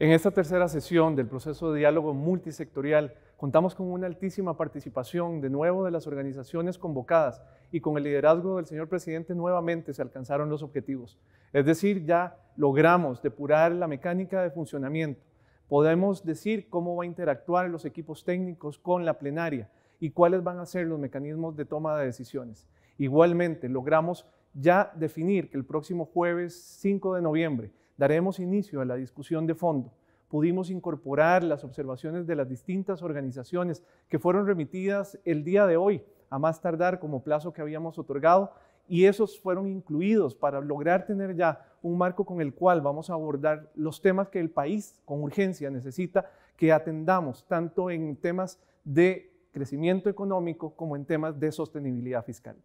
En esta tercera sesión del proceso de diálogo multisectorial, contamos con una altísima participación de nuevo de las organizaciones convocadas y con el liderazgo del señor presidente nuevamente se alcanzaron los objetivos. Es decir, ya logramos depurar la mecánica de funcionamiento. Podemos decir cómo va a interactuar los equipos técnicos con la plenaria y cuáles van a ser los mecanismos de toma de decisiones. Igualmente, logramos ya definir que el próximo jueves 5 de noviembre daremos inicio a la discusión de fondo. Pudimos incorporar las observaciones de las distintas organizaciones que fueron remitidas el día de hoy, a más tardar como plazo que habíamos otorgado, y esos fueron incluidos para lograr tener ya un marco con el cual vamos a abordar los temas que el país con urgencia necesita que atendamos, tanto en temas de crecimiento económico como en temas de sostenibilidad fiscal.